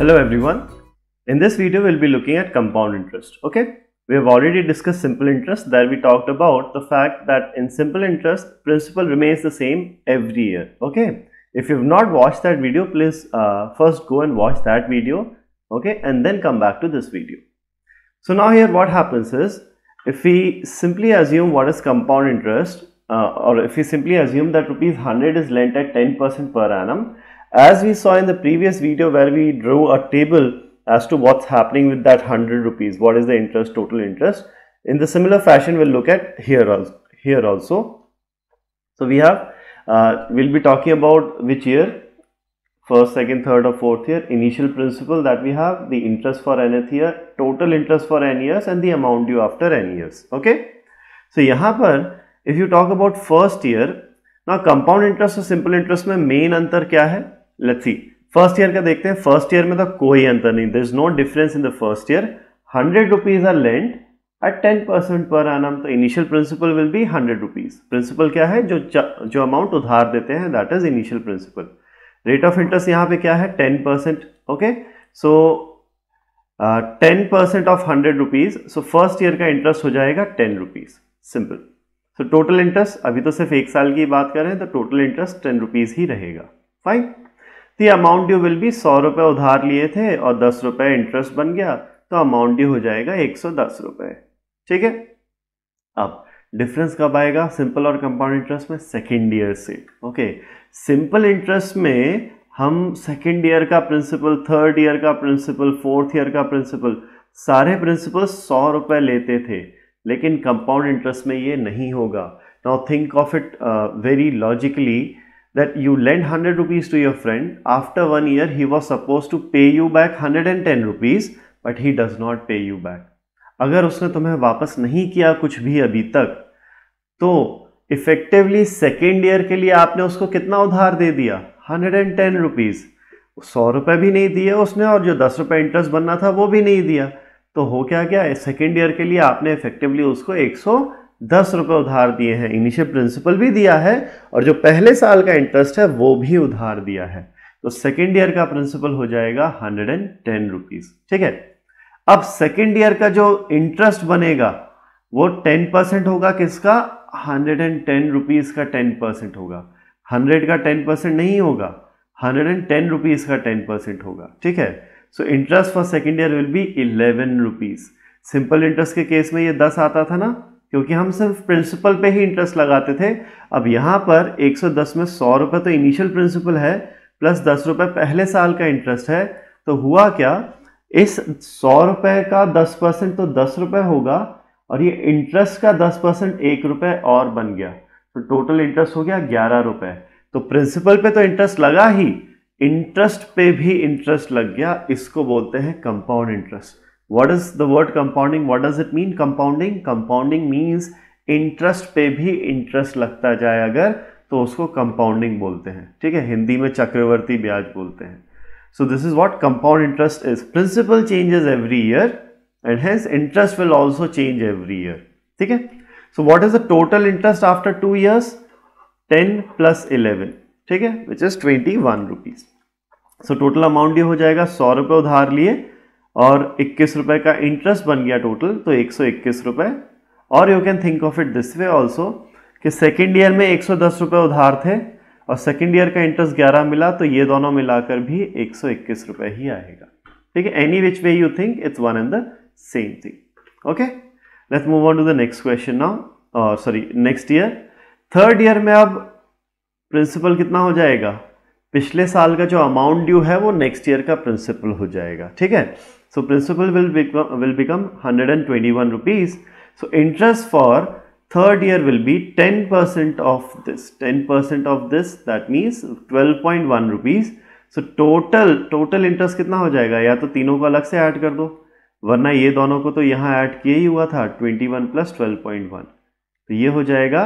Hello everyone. In this video, we'll be looking at compound interest. Okay. We have already discussed simple interest there we talked about the fact that in simple interest principal remains the same every year. Okay. If you've not watched that video, please uh, first go and watch that video. Okay. And then come back to this video. So now here what happens is if we simply assume what is compound interest uh, or if we simply assume that rupees 100 is lent at 10% per annum as we saw in the previous video where we drew a table as to what's happening with that 100 rupees, what is the interest, total interest. In the similar fashion, we'll look at here also. Here also. So we have, uh, we'll be talking about which year, first, second, third or fourth year, initial principal that we have, the interest for nth year, total interest for n years and the amount due after n years. Okay. So here, if you talk about first year, now compound interest or simple interest में main antar kya hai? Let's see first year का देखते हैं first year में तो कोई अंतर नहीं there is no difference in the first year hundred rupees are lend at ten percent per annum तो initial principal will be hundred rupees principal क्या है जो जो अमाउंट उधार देते हैं that is initial principal rate of interest यहाँ पे क्या है ten percent okay so ten percent of hundred rupees so first year का इंटरेस्ट हो जाएगा ten rupees simple so total interest अभी तो सिर्फ एक साल की बात करें तो टोटल इंटरेस्ट टेन रुपीज ही रहेगा फाइन तो अमाउंट ड्यू विल बी सौ रुपये उधार लिए थे और दस रुपये इंटरेस्ट बन गया तो अमाउंट ड्यू हो जाएगा एक सौ दस रुपये ठीक है अब डिफरेंस कब आएगा सिंपल और कंपाउंड इंटरेस्ट में सेकेंड ईयर से ओके सिंपल इंटरेस्ट में हम सेकेंड ईयर का प्रिंसिपल थर्ड ईयर का प्रिंसिपल फोर्थ ईयर का प्रिंसिपल सारे प्रिंसिपल सौ रुपये लेते थे लेकिन कंपाउंड इंटरेस्ट में ये नहीं होगा now think of it very logically that you lend 100 rupees to your friend after one year he was supposed to pay you back 110 rupees but he does not pay you back अगर उसने तुम्हें वापस नहीं किया कुछ भी अभी तक तो इफेक्टिवली सेकेंड ईयर के लिए आपने उसको कितना उधार दे दिया हंड्रेड एंड टेन रुपीज़ सौ रुपए भी नहीं दिए उसने और जो दस रुपये इंटरेस्ट बनना था वो भी नहीं दिया तो हो क्या क्या सेकेंड ईयर के लिए आपने इफेक्टिवली उसको एक सौ दस रुपये उधार दिए हैं इनिशियल प्रिंसिपल भी दिया है और जो पहले साल का इंटरेस्ट है वो भी उधार दिया है तो सेकेंड ईयर का प्रिंसिपल हो जाएगा हंड्रेड एंड टेन रुपीज ठीक है अब सेकेंड ईयर का जो इंटरेस्ट बनेगा वो टेन परसेंट होगा किसका हंड्रेड एंड टेन रुपीज का टेन परसेंट होगा हंड्रेड का टेन परसेंट नहीं होगा हंड्रेड एंड टेन रुपीज का टेन परसेंट होगा ठीक है so interest for second year will be eleven rupees simple interest के केस में ये दस आता था ना क्योंकि हम सिर्फ प्रिंसिपल पे ही इंटरेस्ट लगाते थे अब यहाँ पर 110 में सौ रुपये तो इनिशियल प्रिंसिपल है प्लस दस रुपये पहले साल का इंटरेस्ट है तो हुआ क्या इस सौ रुपये का दस परसेंट तो दस रुपये होगा और ये इंटरेस्ट का दस परसेंट एक रुपये और बन गया तो टोटल इंटरेस्ट हो गया ग्यारह रुपये तो प्रिंसिपल पे तो इंटरेस्ट लगा ही इंटरेस्ट पे भी इंटरेस्ट लग गया इसको बोलते हैं compound interest what is the word compounding what does it mean compounding compounding means interest पे भी इंटरेस्ट लगता जाए अगर तो उसको कंपाउंडिंग बोलते हैं ठीक है हिंदी में चक्रवर्ती ब्याज बोलते हैं so this is what compound interest is principal changes every year and hence interest will also change every year ठीक है so what is the total interest after two years ten plus eleven ठीक है which is twenty one rupees so total amount ये हो जाएगा सौ रुपये उधार लिए और इक्कीस रुपए का इंटरेस्ट बन गया टोटल तो एक सौ इक्कीस रुपए और you can think of it this way also कि सेकेंड ईयर में एक सौ दस रुपये उधार थे और सेकेंड ईयर का इंटरेस्ट ग्यारह मिला तो ये दोनों मिलाकर भी एक सौ इक्कीस रुपये ही आएगा ठीक है any which way you think it's one and the same thing okay let's move on to the next question now और sorry next year third year में अब प्रिंसिपल कितना हो जाएगा पिछले साल का जो अमाउंट ड्यू है वो नेक्स्ट ईयर का प्रिंसिपल हो जाएगा ठीक है So principal will become will become 121 rupees. So interest for third year will be 10% of this 10% of this that means 12.1 rupees so total total interest कितना हो जाएगा या तो तीनों को अलग से ऐड कर दो वरना ये दोनों को तो यहाँ ऐड किया ही हुआ था 21 one plus twelve point one तो ये हो जाएगा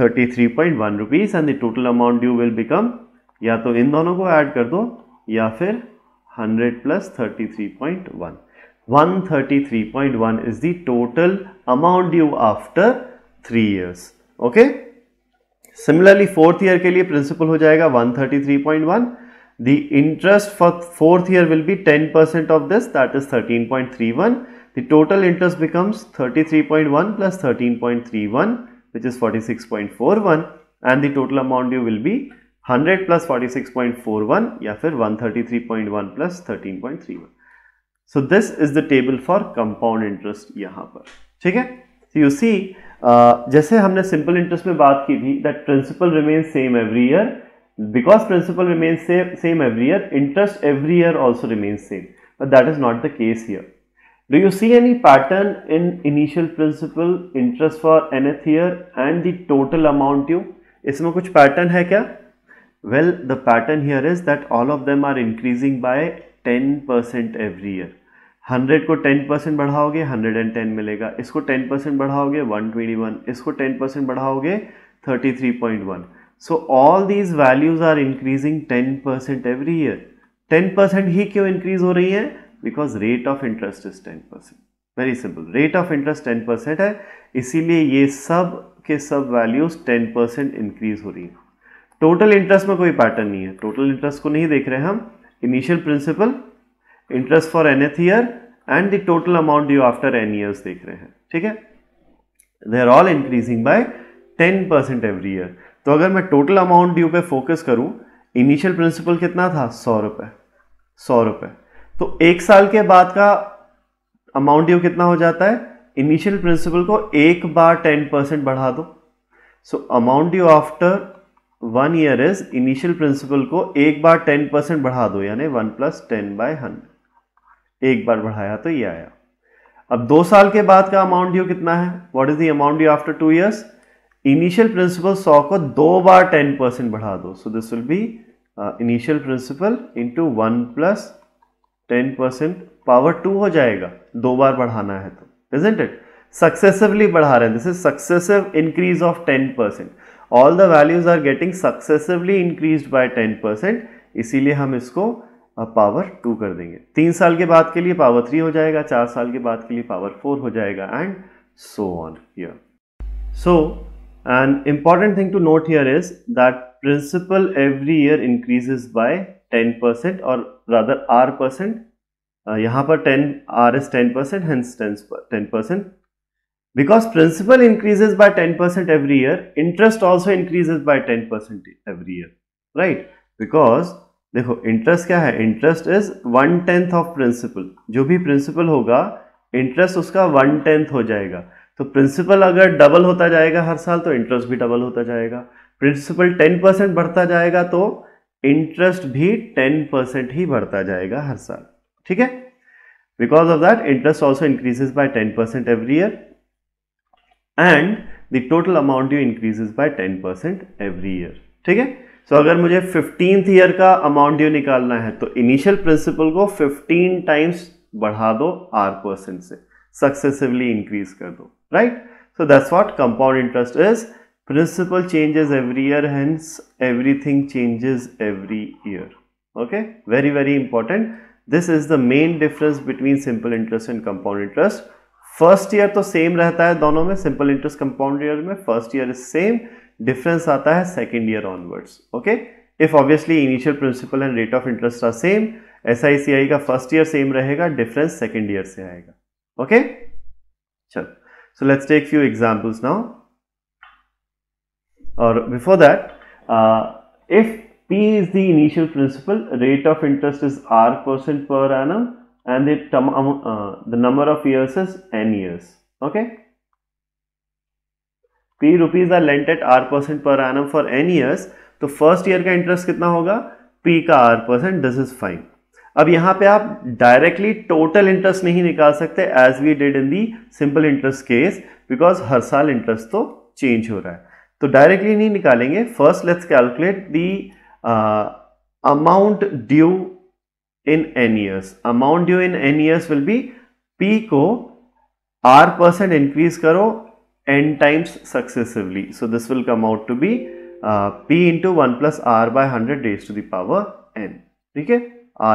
33.1 three point one rupees and the total amount due will become या तो इन दोनों को ऐड कर दो या फिर 100 plus 33.1. 133.1 is the total amount due after 3 years. Okay. Similarly, fourth year ke liye principal ho jayega 133.1. The interest for fourth year will be 10% of this that is 13.31. The total interest becomes 33.1 plus 13.31 which is 46.41 and the total amount due will be hundred plus 46.41 या फिर 133.1 प्लस 13.31 so this is the table for compound interest यहां पर ठीक है so you see जैसे हमने simple interest में बात की थी that principal remain same every year because principal remain same every year interest every year also remain same but that is not the case here Do you see any pattern in initial principal, interest for nth year and the total amount due? इसमें कुछ pattern है क्या Well, the pattern here is that all of them are increasing by 10% every year. 100 को 10% बढ़ाओगे 110 मिलेगा इसको 10% बढ़ाओगे 121 इसको 10% बढ़ाओगे 33.1 so all these values are increasing 10% every year 10% ही क्यों इंक्रीज हो रही है because rate of interest is 10% very simple rate of interest 10% है इसीलिए ये सब के सब वैल्यूज 10% इंक्रीज हो रही है टोटल इंटरेस्ट में कोई पैटर्न नहीं है टोटल इंटरेस्ट को नहीं देख रहे हम initial principal interest for nth year and the total amount due after n years देख रहे हैं ठीक है they are all increasing by ten percent every year तो अगर मैं टोटल अमाउंट ड्यू पे फोकस करूं इनिशियल प्रिंसिपल कितना था सौ रुपए सौ रुपए तो एक साल के बाद का अमाउंट ड्यू कितना हो जाता है इनिशियल प्रिंसिपल को एक बार टेन परसेंट बढ़ा दो so amount due after one year is initial principal को एक बार टेन परसेंट बढ़ा दो यानी one plus ten by hundred एक बार बढ़ाया तो ये आया अब दो साल के बाद का अमाउंट ड्यू कितना है what is the amount due after two years initial principal सौ को दो बार टेन परसेंट बढ़ा दो so this will be initial principal into one plus ten percent power two हो जाएगा दो बार बढ़ाना है तो इजेंट इट सक्सेसिवली बढ़ा रहे हैं this is successive increase of ten percent all the values are getting successively increase by ten percent इसीलिए हम इसको पावर टू कर देंगे तीन साल के बाद के लिए पावर थ्री हो जाएगा चार साल के बाद के लिए पावर फोर हो जाएगा and so on here so an important thing to note here is that principal every year increases by 10% percent और रादर आर परसेंट यहां पर 10 ten percent 10% ten 10% because principal increases by 10% every year interest also increases by 10% every year right because देखो interest क्या है interest is one tenth of principal जो भी principal होगा interest उसका वन टेंथ हो जाएगा तो प्रिंसिपल अगर डबल होता जाएगा हर साल तो इंटरेस्ट भी डबल होता जाएगा प्रिंसिपल टेन परसेंट बढ़ता जाएगा तो इंटरेस्ट भी टेन परसेंट ही बढ़ता जाएगा हर साल ठीक है because of that interest also increases by ten percent every year and the total amount you increases by ten percent every year ठीक है सो so, अगर मुझे फिफ्टींथ ईयर का अमाउंट ड्यू निकालना है तो इनिशियल प्रिंसिपल को फिफ्टीन टाइम्स बढ़ा दो आर परसेंट से सक्सेसिवली इंक्रीज कर दो right so that's what compound interest is principal changes every year hence everything changes every year okay very very important this is the main difference between simple interest and compound interest first year तो same रहता है दोनों में simple interest compound year में first year is same difference आता है second year onwards okay if obviously initial principal and rate of interest are same एस का फर्स्ट ईयर सेम रहेगा डिफरेंस सेकेंड ईयर से आएगा ओके चल so let's take few examples now और before that if p is the initial principal rate of interest is r percent per annum and the, term, um, uh, the number of years is n years okay p rupees are lent at r percent per annum for n years तो first year का interest कितना होगा p का r परसेंट this is fine अब यहां पे आप डायरेक्टली टोटल इंटरेस्ट नहीं निकाल सकते as we did in the simple interest case because हर साल इंटरेस्ट तो चेंज हो रहा है तो डायरेक्टली नहीं निकालेंगे first let's calculate the amount due in n years amount due in n years will be p ko r percent increase karo n times successively so this will come out to be uh, p into 1 plus r by 100 raised to the power n okay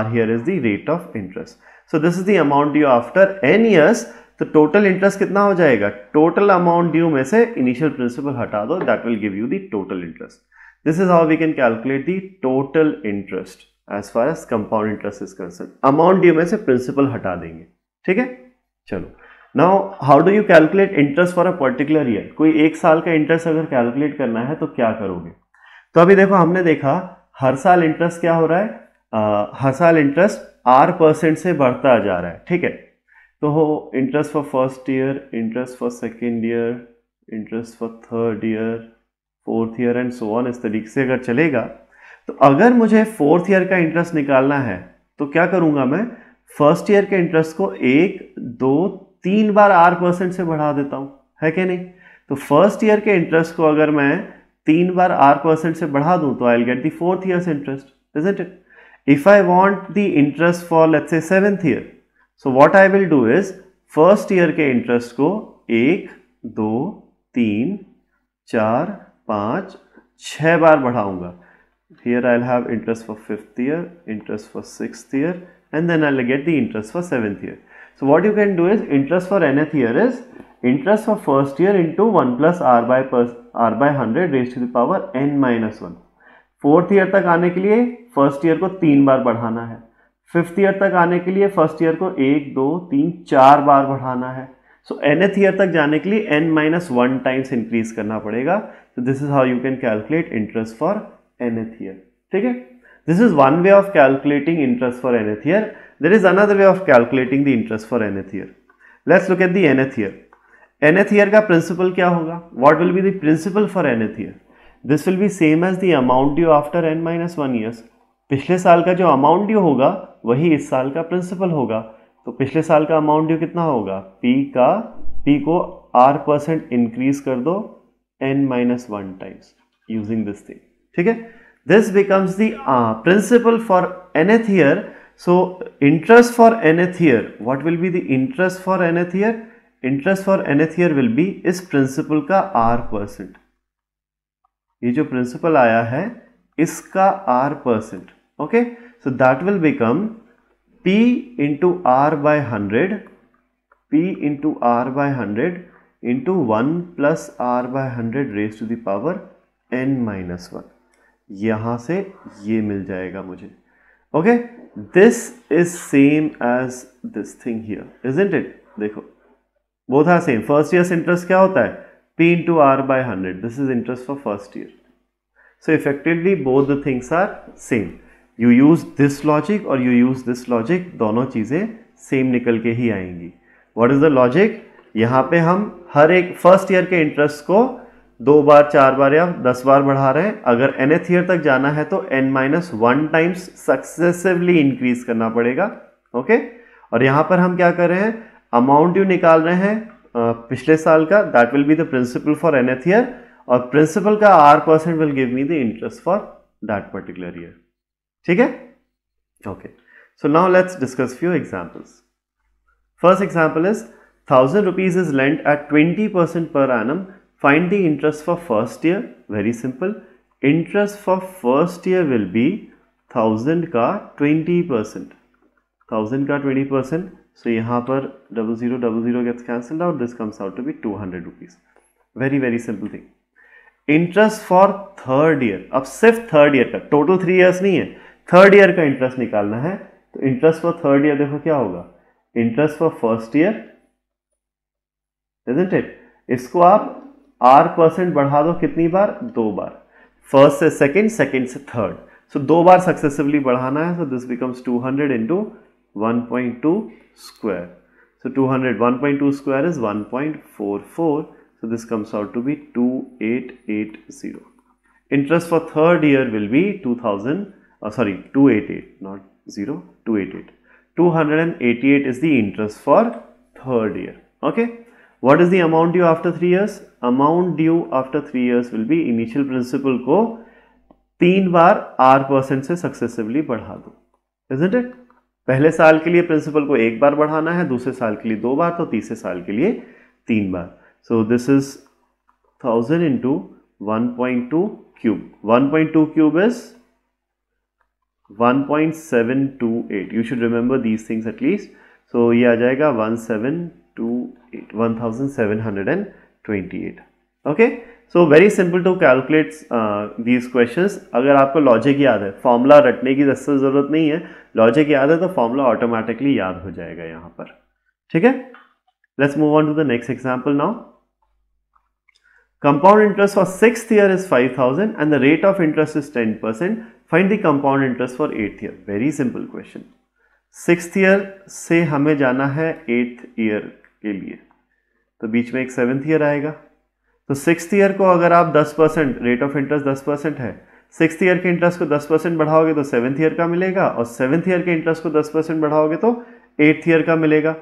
r here is the rate of interest so this is the amount due after n years the total interest kitna ho jayega total amount due mein se initial principal hata do that will give you the total interest this is how we can calculate the total interest as far as compound interest is concern amount due में से principal हटा देंगे ठीक है चलो now how do you calculate interest for a particular year कोई एक साल का इंटरेस्ट अगर कैलकुलेट करना है तो क्या करोगे तो अभी देखो हमने देखा हर साल इंटरेस्ट क्या हो रहा है uh, हर साल इंटरेस्ट आर परसेंट से बढ़ता जा रहा है ठीक है तो हो interest for first year interest for second year interest for third year fourth year and so on इस तरीके से अगर चलेगा तो अगर मुझे फोर्थ ईयर का इंटरेस्ट निकालना है तो क्या करूंगा मैं फर्स्ट ईयर के इंटरेस्ट को एक दो तीन बार आर परसेंट से बढ़ा देता हूं है कि नहीं तो फर्स्ट ईयर के इंटरेस्ट को अगर मैं तीन बार आर परसेंट से बढ़ा दूं तो I will get the fourth year interest is it if I want the interest for let's say seventh year so what I will do is first year के इंटरेस्ट को एक दो तीन चार पांच छह बार बढ़ाऊंगा here I'll have interest for fifth year, interest for sixth year and then I'll get the interest for seventh year. So what you can do is interest for nth year is interest for first year into 1 plus r by per, r by 100 raised to the power n minus 1. Fourth year तक आने के लिए first year को तीन बार बढ़ाना है Fifth year तक आने के लिए first year को एक दो तीन चार बार बढ़ाना है So nth year तक जाने के लिए n minus one times increase करना पड़ेगा So this is how you can calculate interest for nth year ठीक है this is one way of calculating interest for nth year there is another way of calculating the interest for nth year let's look at the nth year nth year का principle क्या होगा what will be the principle for nth year this will be same as the amount due after n minus one years पिछले साल का जो amount due होगा वही इस साल का प्रिंसिपल होगा तो पिछले साल का अमाउंट ड्यू कितना होगा पी का पी को आर परसेंट इंक्रीज कर दो n minus one times using this thing ठीक है this becomes the principal for nth year year so interest for nth year year will be the interest for nth year year interest for nth year year will be इस principal का r percent ये जो principal आया है इसका r percent okay so that will become p into r by hundred p into r by hundred into one plus are by hundred raise to the power n minus one यहां से ये मिल जाएगा मुझे okay this is same as this thing here isn't it देखो वो था same first year interest क्या होता है p into r by hundred this is interest for first year so effectively both the things are same you use this logic और you use this logic दोनों चीज़ें same निकल के ही आएंगी what is the logic यहां पे हम हर एक फर्स्ट ईयर के इंटरेस्ट को दो बार चार बार या दस बार बढ़ा रहे हैं अगर एन एथ ईयर तक जाना है तो n minus one times successively increase करना पड़ेगा ओके और यहाँ पर हम क्या कर रहे हैं अमाउंट यू निकाल रहे हैं पिछले साल का that will be the principal for nth year और प्रिंसिपल का r percent will give me the interest for that particular year ठीक है okay so now let's discuss few examples first example is thousand rupees is lent at twenty percent per annum Find the interest for first year. Very simple. Interest for first year will be thousand का twenty percent thousand का twenty percent so यहाँ पर double zero double zero gets cancelled out this comes out to be two hundred rupees very very simple thing interest for third year अब सिर्फ third year का total three years नहीं है third year का interest निकालना है तो interest for third year देखो क्या होगा इंटरेस्ट फॉर फर्स्ट ईयर इसको आप आर परसेंट बढ़ा दो कितनी बार दो बार फर्स्ट से सेकेंड सेकेंड से थर्ड सो so, दो बार सक्सेसिवली बढ़ाना है so this becomes 200 hundred into one point two square so two hundred one point two square is one point four four so this comes out to be two eight eight zero interest for third year will be two thousand sorry two eight eight nought zero two eight eight two hundred and eighty eight is the interest for third year okay what is the amount due after three years amount due after three years will be initial principal को तीन बार r percent से successively बढ़ा दो isn't it पहले साल के लिए प्रिंसिपल को एक बार बढ़ाना है दूसरे साल के लिए दो बार तो तीसरे साल के लिए तीन बार so this is thousand into one point two cube one point two cube is one point seven two eight you should remember these things at least so ये आ जाएगा one seven two 1728 okay so very simple to calculate these questions अगर आपको logic याद है formula रटने की दस्तर ज़रूरत नहीं है लॉजिक याद है तो फॉर्मूला ऑटोमेटिकली याद हो जाएगा यहाँ पर ठीक है let's move on to the next example now compound interest for sixth year is 5000 and the rate of interest is 10% find the compound interest for eighth year very simple question sixth year से हमें जाना है eighth year के लिए तो बीच में एक seventh year आएगा तो सिक्स ईयर को अगर आप दस परसेंट रेट ऑफ इंटरेस्ट दस परसेंट है सिक्स ईयर के इंटरेस्ट को दस परसेंट बढ़ाओगे तो सेवन्थ ईयर का मिलेगा और सेवन्थ ईयर के इंटरेस्ट को दस परसेंट बढ़ाओगे तो एट्थ ईयर का मिलेगा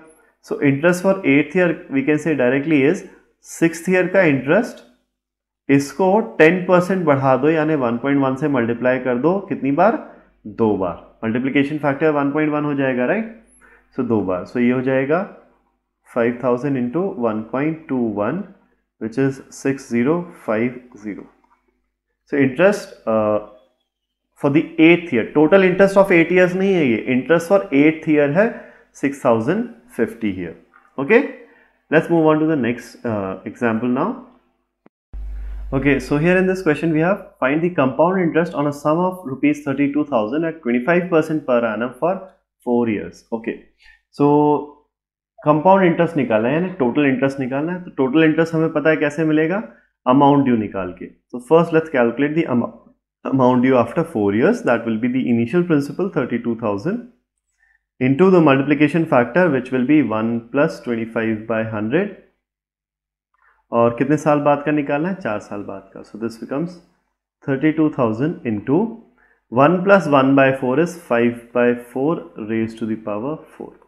so interest for eighth year we can say directly is six year का इंटरेस्ट इसको टेन परसेंट बढ़ा दो यानी वन पॉइंट वन से मल्टीप्लाई कर दो कितनी बार दो बार multiplication factor one point one हो जाएगा राइट सो so, दो बार सो so, ये हो जाएगा 5000 into 1.21 which is 6050. So interest uh, for the eighth year total interest of 8 years नहीं है ये interest for 8th year है 6050 here okay let's move on to the next uh, example now okay so here in this question we have find the compound interest on a sum of rupees 32000 at 25% per annum for 4 years okay so compound interest निकालना है यानी total interest निकालना है तो total interest हमें पता है कैसे मिलेगा अमाउंट ड्यू निकाल के तो first let's calculate the amount due after four years that will be the initial principal thirty two thousand the multiplication factor which will be one plus twenty five by hundred और कितने साल बाद का निकालना है चार साल बाद का so this becomes thousand into 1 plus one by 4 is 5 by 4 raised to the power four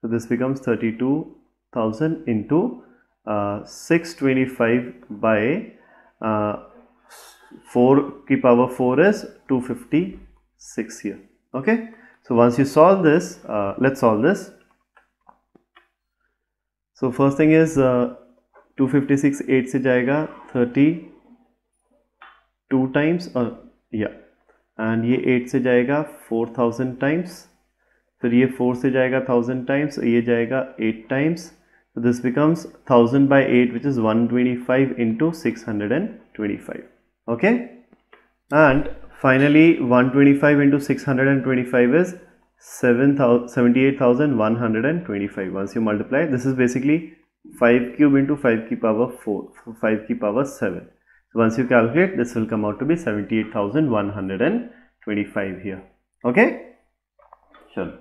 So this becomes 32,000 into uh, 625 by uh, 4 key power 4 is 256 here. Okay. So once you solve this, uh, let's solve this. So first thing is uh, 256 8 se jayega 32 times. और uh, yeah, and ye 8 se jayega 4000 times. So ये four से जाएगा thousand times, ये eight times. So this becomes thousand by eight, which is one twenty five into six hundred and twenty five. Okay, and finally one twenty five into six hundred and twenty five is 78,125 once you multiply this is basically 5 cube into 5 key power 4 5 key power 7 once you calculate this will come out to be 78,125 here okay sure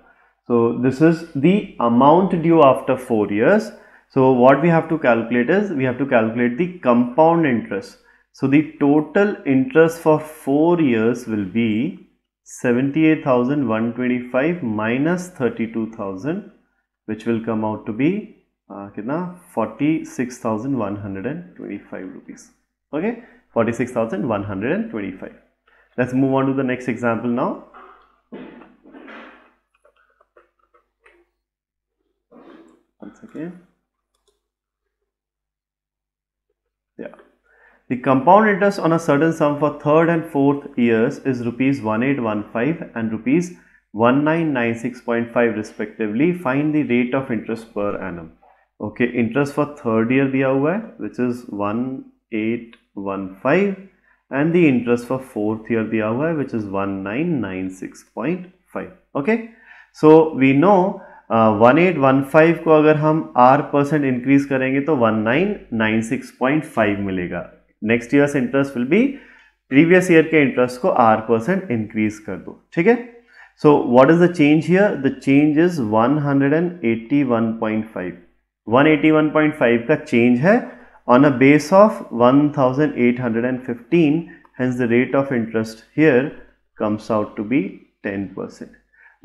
so this is the amount due after 4 years. So what we have to calculate is we have to calculate the compound interest. So the total interest for 4 years will be 78,125 minus 32,000 which will come out to be uh, 46,125 rupees. Okay, 46,125. Let's move on to the next example now. once again. Yeah. The compound interest on a certain sum for third and fourth years is rupees 1815 and rupees 1996.5 respectively. Find the rate of interest per annum. Okay, interest for third year दिया हुआ है which is one eight one five and the interest for fourth year दिया हुआ है which is one eight one five को अगर हम r percent increase करेंगे तो one nine nine six point five मिलेगा next year interest will be previous year के इंटरेस्ट को आर परसेंट इंक्रीज कर दो ठीक है so what is the change here the change is one one one one hundred and eighty point five eighty point five का change है on a base of one thousand eight hundred and fifteen hence the rate of interest here comes out to be ten percent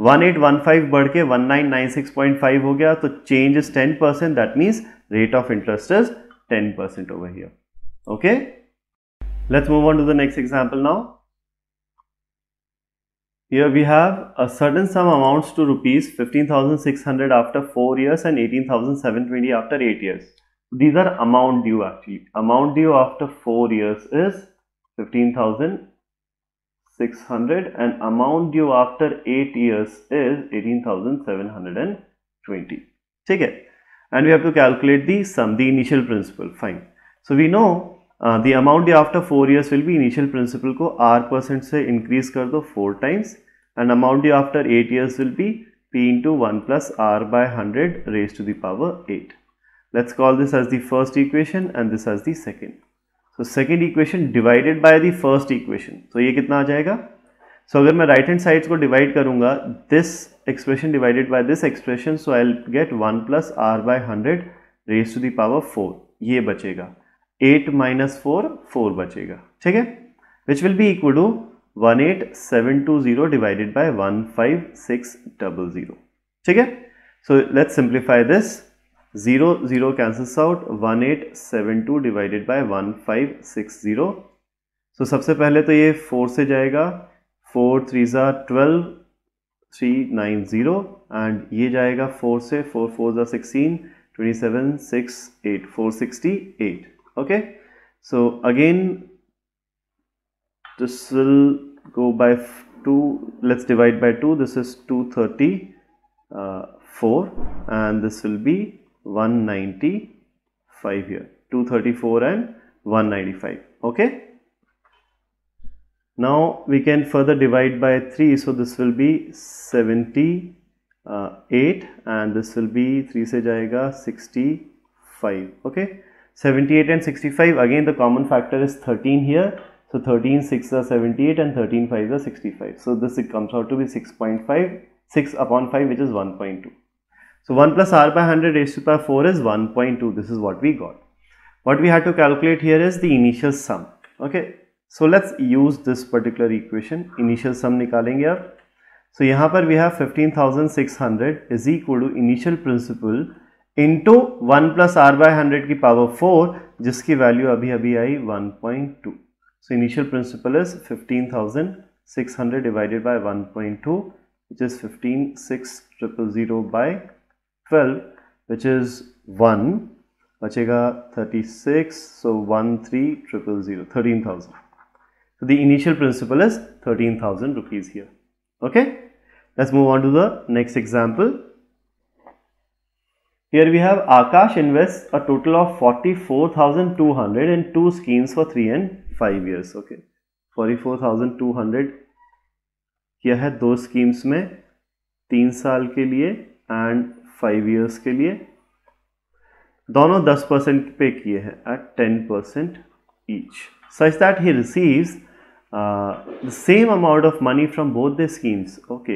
1815 बढ़ के 19965 हो गया तो change is 10 percent that means rate of interest is 10 percent over here okay let's move on to the next example now here we have a certain sum amounts to rupees 15600 after 4 years and 18720 after 8 years these are amount due actually amount due after 4 years is 15000 600 and amount due after 8 years is 18,720 Okay, and we have to calculate the sum the initial principal fine so we know uh, the amount due after 4 years will be initial principal ko r percent say increase kar do 4 times and amount due after 8 years will be p into 1 plus r by 100 raised to the power 8 let's call this as the first equation and this as the second so second equation divided by the first equation तो ये कितना आ जाएगा so so, अगर मैं right hand side को divide करूंगा this expression divided by this expression so I get one plus are by hundred raise to the power four ये बचेगा एट माइनस फोर फोर बचेगा ठीक है which will be equal to one eight seven two zero divided by one five six double zero ठीक है so let's simplify this zero zero cancels out one eight seven two divided by one five six zero so सबसे पहले तो ये four से जाएगा four three ज़ा twelve three nine zero and ये जाएगा फोर से फोर फोर ज़ा sixteen twenty seven six eight four sixty eight okay so again this will go by two let's divide by two this is two thirty four and this will be 195 here 234 and 195 okay now we can further divide by 3 so this will be 78 and this will be 3 se jayega 65 okay 78 and 65 again the common factor is 13 here so 13 6 are 78 and 13 5 are 65 so this it comes out to be 6.5 6 upon 5 which is 1.2 so 1 plus r by 100 raised to the power 4 is 1.2. This is what we got. What we had to calculate here is the initial sum. Okay. So let's use this particular equation. Initial sum nikalenge अब. So here we have 15,600 is equal to initial principal into 1 plus r by 100 ki power 4 जिसकी value abhi abhi aayi 1.2. So initial principal is 15,600 divided by 1.2 which is 15,600 by twelve which is one बचेगा thirty six so one three triple zero thirteen thousand so the initial principal is thirteen thousand rupees here okay let's move on to the next example here we have Akash invest a total of forty four thousand two hundred and two schemes for three and five years okay forty four thousand two hundred किया है दो schemes में तीन साल के लिए and five years के लिए दोनों दस परसेंट पे किए हैं at ten percent each such that he receives the same amount of money from both the schemes okay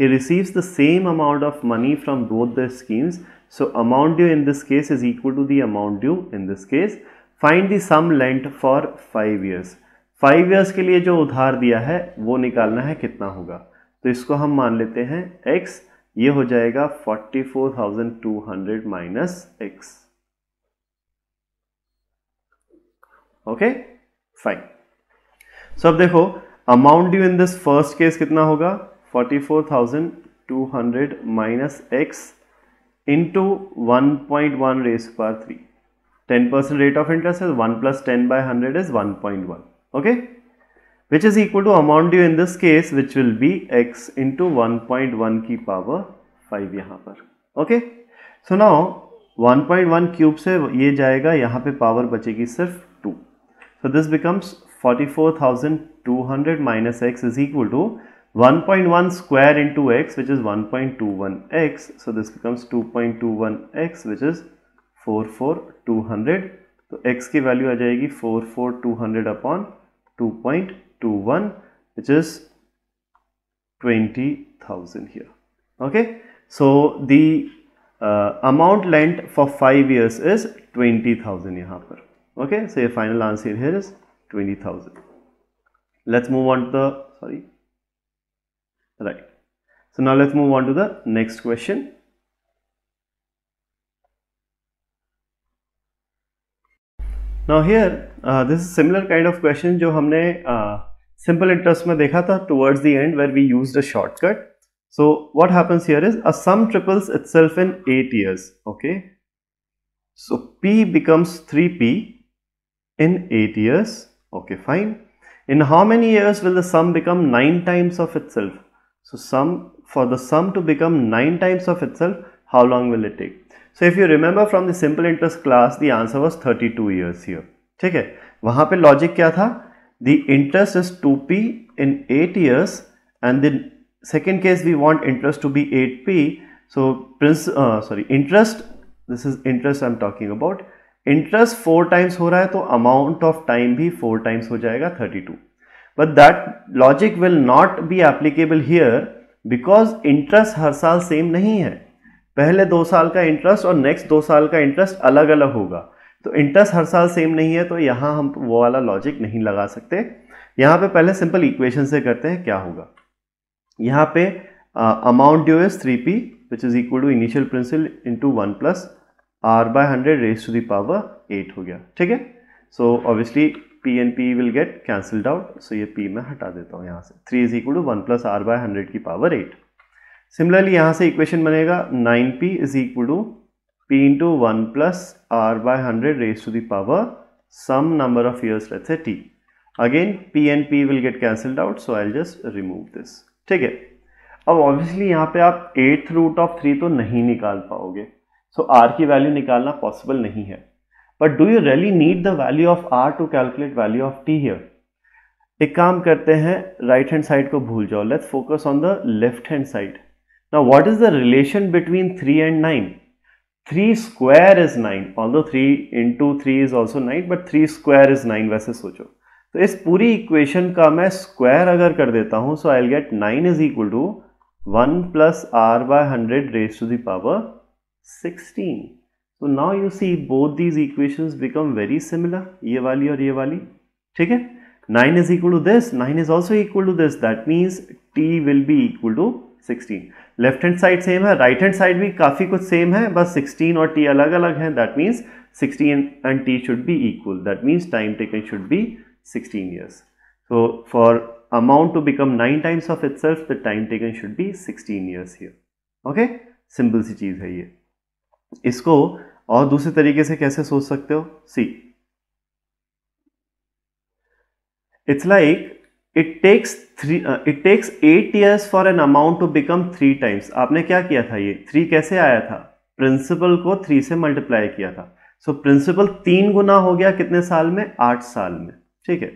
he receives the same amount of money from both the schemes so amount due in this case is equal to the amount due in this case find the sum lent for five years five years के लिए जो उधार दिया है वो निकालना है कितना होगा तो इसको हम मान लेते हैं एक्स ये हो जाएगा 44,200 minus x okay fine so अब देखो amount due in this first case कितना होगा 44,200 minus x into one point one raise पर three ten percent rate of interest is one plus ten by hundred is one point one okay which is equal to amount due in this case which will be x into 1.1 ki power 5 यहाँ पर Okay? So now 1.1 cube से ये जाएगा यहाँ पे power बचेगी सिर्फ 2 So this becomes 44,200 minus x is equal to 1.1 square into x which is 1.21x so this becomes 2.21x which is 44200 So x की value आ जाएगी 44200 upon 2.21 to 1 which is 20,000 here okay so the uh, amount lent for 5 years is 20,000 here. okay so your final answer here is 20,000 let's move on to the sorry right so now let's move on to the next question now here uh, this is similar kind of question जो हमने uh, simple interest में देखा था towards the end where we use a shortcut so what happens here is a sum triples self in eight years okay so p becomes three P in eight years okay fine in how many years will the sum become nine times of itself so sum for the sum to become nine times of itself how long will it take so if you remember from the simple interest class the answer was thirty two years ठीक है वहां पे logic क्या था the interest is 2p in 8 years and the second case we want interest to be 8p so prince uh, sorry interest this is interest i'm talking about interest four times हो रहा है तो amount of time भी four times हो जाएगा thirty two but that logic will not be applicable here because interest हर साल same नहीं है पहले दो साल का इंटरेस्ट और नेक्स्ट दो साल का इंटरेस्ट अलग अलग होगा तो इंटरेस्ट हर साल सेम नहीं है तो यहाँ हम वो वाला लॉजिक नहीं लगा सकते यहाँ पे पहले सिंपल इक्वेशन से करते हैं क्या होगा यहाँ पे amount due is three p which is equal to initial principal into one plus are by hundred raise to the power eight हो गया ठीक है so obviously p and p will get cancelled out so ये p मैं हटा देता हूँ यहाँ से three is equal to one plus are by hundred की पावर एट सिमिलरली यहाँ से इक्वेशन बनेगा nine p is equal to p into 1 plus r by 100 raised to the power some number of years let's say t. Again p and p will get cancelled out so I'll just remove this. ठीक है अब obviously यहाँ पे आप eighth root of three तो नहीं निकाल पाओगे सो so, की वैल्यू निकालना पॉसिबल नहीं है but do you really need the value of r to calculate value of t here एक काम करते हैं राइट हैंड साइड को भूल जाओ let's focus on the left hand side ना what is the relation between three and nine three square is nine although three into three is also nine but three square is nine वैसे सोचो तो इस पूरी equation का मैं square अगर कर देता हूं so I get nine is equal to one plus are by hundred raise to the power sixteen so now you see both these equation become very similar ये वाली और ये वाली ठीक है nine is equal to this nine is also equal to this that means t will be equal to sixteen left hand side same है right hand side भी काफ़ी कुछ सेम है बस सिक्सटीन और टी अलग अलग हैं that means sixteen and T should be equal that means time taken should be sixteen years so for amount to become 9 times of itself the time taken should be 16 years here okay simple सी चीज़ है ये इसको और दूसरे तरीके से कैसे सोच सकते हो see it's like like, it takes three it takes eight years for an amount to become three times आपने क्या किया था ये थ्री कैसे आया था प्रिंसिपल को थ्री से मल्टीप्लाई किया था सो प्रिंसिपल तीन गुना हो गया कितने साल में आठ साल में ठीक है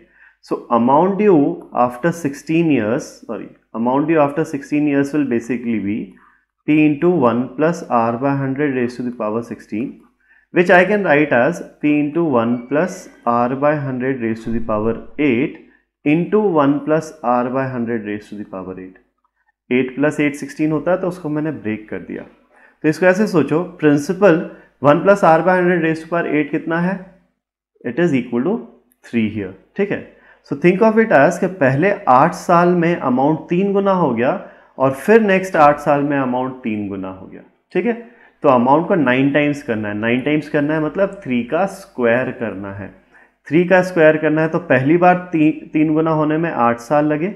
so amount due after sixteen years sorry amount due after sixteen years will basically be P into one plus are by hundred raise to the power sixteen which I can write as P into one plus are by hundred raise to the power eight into one plus are by hundred raise to the power eight eight plus eight sixteen होता है तो उसको मैंने break कर दिया तो इसको ऐसे सोचो principal one plus are by hundred raise to power eight कितना है it is equal to three here ठीक है so think of it as कि पहले आठ साल में अमाउंट तीन गुना हो गया और फिर नेक्स्ट आठ साल में अमाउंट तीन गुना हो गया ठीक है तो अमाउंट को नाइन टाइम्स करना है नाइन टाइम्स करना है मतलब थ्री का स्क्वायर करना है थ्री का स्क्वायर करना है तो पहली बार ती, तीन गुना होने में आठ साल लगे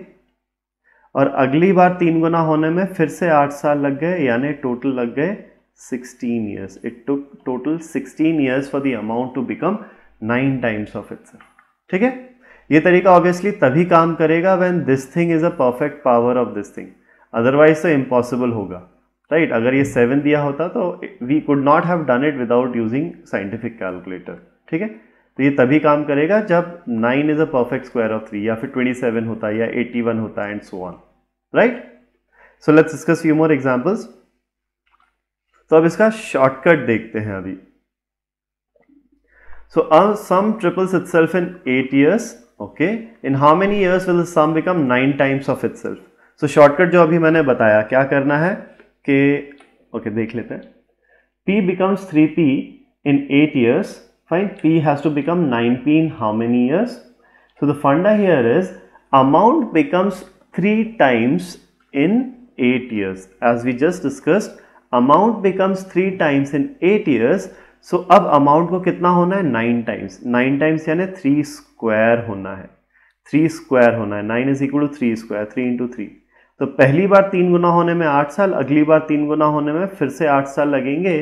और अगली बार तीन गुना होने में फिर से आठ साल लग गए यानी टोटल लग गए sixteen years it took total sixteen years for the amount to become nine times of it ठीक है ये तरीका ऑब्वियसली तभी काम करेगा when this thing is a perfect power of this thing otherwise तो इम्पॉसिबल होगा राइट right? अगर ये सेवन दिया होता तो we could not have done it without using scientific calculator ठीक है तो ये तभी काम करेगा जब nine is a perfect square of three या फिर ट्वेंटी सेवन होता है या एट्टी वन होता है and so on right so let's discuss few more examples तो अब इसका शॉर्टकट देखते हैं अभी a sum triples itself in eight years okay in how many years will sum become nine times of itself so shortcut जो अभी मैंने बताया क्या करना है कि ओके okay, देख लेते हैं becomes three P in eight years fine p has to become 9p in how many years so the funda here is amount becomes 3 times in 8 years as we just discussed amount becomes 3 times in 8 years so, ab amount ko kitna hona hai 9 times 9 times yani 3 square hona hai 3 square hona hai 9 is equal to 3 square 3 into 3 तो पहली बार तीन गुना होने में आठ साल अगली बार तीन गुना होने में फिर से आठ साल लगेंगे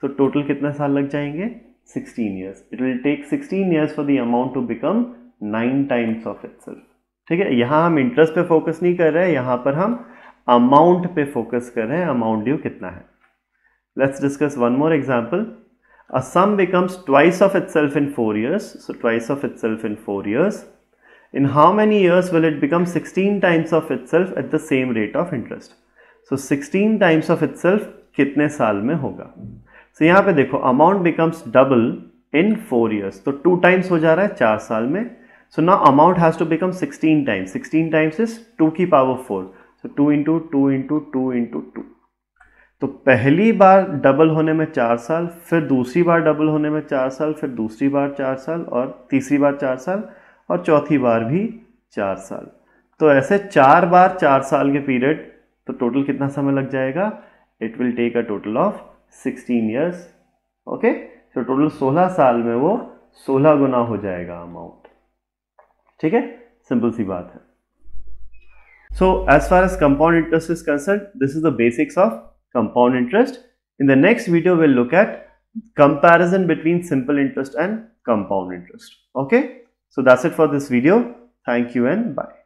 तो टोटल कितने साल लग जाएंगे 16 years it will take 16 years for the amount to become 9 times of itself ठीक है यहाँ हम इंटरेस्ट पे फोकस नहीं कर रहे हैं यहाँ पर हम अमाउंट पे फोकस कर रहे हैं अमाउंट ड्यू कितना है let's discuss one more example a sum becomes twice of itself in 4 years so twice of itself in 4 years in how many years will it become 16 times of itself at the same rate of interest so 16 times of itself कितने साल में होगा सो so, यहाँ पे देखो amount becomes double in four years तो two times हो जा रहा है चार साल में सो ना amount has to become sixteen times sixteen times is two की power four so two into two into two into two तो पहली बार डबल होने में चार साल फिर दूसरी बार डबल होने में चार साल फिर दूसरी बार चार साल और तीसरी बार चार साल और चौथी बार भी चार साल तो ऐसे चार बार चार साल के पीरियड तो टोटल कितना समय लग जाएगा it will take a total of sixteen years okay so total सोलह साल में वो सोलह गुना हो जाएगा अमाउंट ठीक है सिंपल सी बात है so as far as compound interest is concern this is the basics of compound interest in the next video will look at comparison between simple interest and compound interest okay so that's it for this video thank you and bye